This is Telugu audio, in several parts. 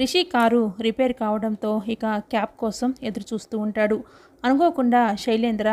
రిషి కారు రిపేర్ కావడంతో ఇక క్యాబ్ కోసం ఎదురు చూస్తూ ఉంటాడు అనుకోకుండా శైలేంద్ర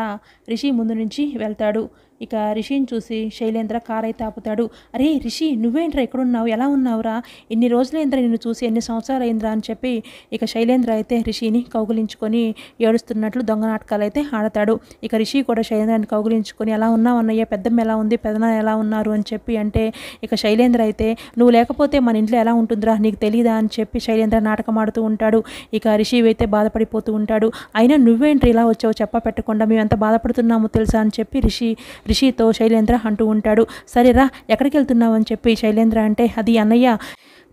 రిషి ముందు నుంచి వెళ్తాడు ఇక రిషిని చూసి శైలేంద్ర కారై తాపుతాడు అరే రిషి నువ్వేంట్రా ఎక్కడున్నావు ఎలా ఉన్నావురా ఎన్ని రోజులేంద్ర నిన్ను చూసి ఎన్ని సంవత్సరాలు అయిందిరా అని చెప్పి ఇక శైలేంద్ర అయితే రిషిని కౌగులించుకొని ఏడుస్తున్నట్లు దొంగ నాటకాలు అయితే ఆడతాడు ఇక రిషి కూడా శైలేంద్రని కౌగులించుకొని ఎలా ఉన్నావు అన్నయ్య పెద్దమ్మ ఎలా ఉంది పెద్దనాన్న ఎలా ఉన్నారు అని చెప్పి అంటే ఇక శైలేంద్ర అయితే నువ్వు లేకపోతే మన ఇంట్లో ఎలా ఉంటుందిరా నీకు తెలియదా అని చెప్పి శైలేంద్ర నాటకం ఆడుతూ ఉంటాడు ఇక రిషి అయితే బాధపడిపోతూ ఉంటాడు అయినా నువ్వేంట్రా ఇలా ఎలా వచ్చావో చెప్ప పెట్టకుండా మేము ఎంత బాధపడుతున్నామో తెలుసా అని చెప్పి రిషి రిషితో శైలేంద్ర అంటూ ఉంటాడు సరేరా ఎక్కడికి వెళ్తున్నావు అని చెప్పి శైలేంద్ర అంటే అది అన్నయ్య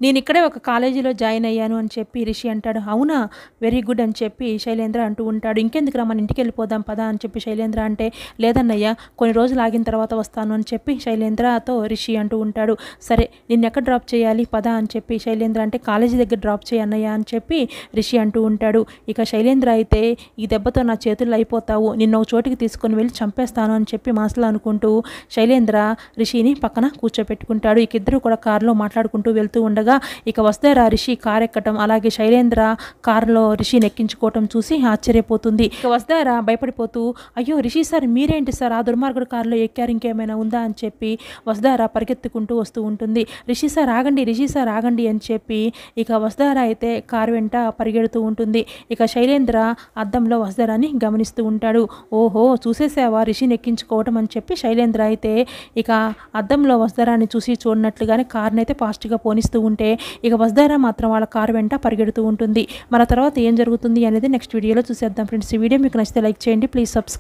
నేను ఇక్కడే ఒక కాలేజీలో జాయిన్ అయ్యాను అని చెప్పి రిషి అంటాడు అవునా వెరీ గుడ్ అని చెప్పి శైలేంద్ర అంటూ ఉంటాడు ఇంకెందుకు రా మన ఇంటికి వెళ్ళిపోదాం పదా అని చెప్పి శైలేంద్ర అంటే లేదన్నయ్య కొన్ని రోజులు ఆగిన తర్వాత వస్తాను అని చెప్పి శైలేంద్రతో రిషి అంటూ ఉంటాడు సరే నిన్న ఎక్కడ డ్రాప్ చేయాలి పదా అని చెప్పి శైలేంద్ర అంటే కాలేజీ దగ్గర డ్రాప్ చేయన్నయ్య అని చెప్పి రిషి అంటూ ఉంటాడు ఇక శైలేంద్ర అయితే ఈ దెబ్బతో నా చేతుల్లో అయిపోతావు నిన్న ఒక చోటికి తీసుకొని వెళ్ళి చంపేస్తాను అని చెప్పి మనసులో అనుకుంటూ శైలేంద్ర రిషిని పక్కన కూర్చోపెట్టుకుంటాడు ఇక ఇద్దరు కూడా కారులో మాట్లాడుకుంటూ వెళ్తూ ఉండగా ఉండగా ఇక వస్తే రా రిషి కార్ ఎక్కటం అలాగే శైలేంద్ర కారులో రిషి నెక్కించుకోవటం చూసి ఆశ్చర్యపోతుంది ఇక వస్తే భయపడిపోతూ అయ్యో రిషి సార్ మీరేంటి సార్ ఆ దుర్మార్గుడు కారులో ఎక్కారు ఇంకేమైనా ఉందా అని చెప్పి వస్తారా పరిగెత్తుకుంటూ వస్తూ ఉంటుంది రిషి సార్ ఆగండి రిషి సార్ ఆగండి అని చెప్పి ఇక వస్తారా అయితే కారు వెంట పరిగెడుతూ ఉంటుంది ఇక శైలేంద్ర అద్దంలో వస్తారని గమనిస్తూ ఉంటాడు ఓహో చూసేసావా రిషి ఎక్కించుకోవటం అని చెప్పి శైలేంద్ర అయితే ఇక అద్దంలో వస్తారాన్ని చూసి చూడనట్లుగానే కార్ని అయితే ఫాస్ట్గా పోనిస్తూ ఉంటాడు ఉంటే ఇక వసుధార మాత్రం వాళ్ళ కారు వెంట పరిగెడుతూ ఉంటుంది మన తర్వాత ఏం జరుగుతుంది అనేది నెక్స్ట్ వీడియోలో చూసేద్దాం ఫ్రెండ్స్ ఈ వీడియో మీకు నచ్చితే లైక్ చేయండి ప్లీజ్ సబ్స్క్రైబ్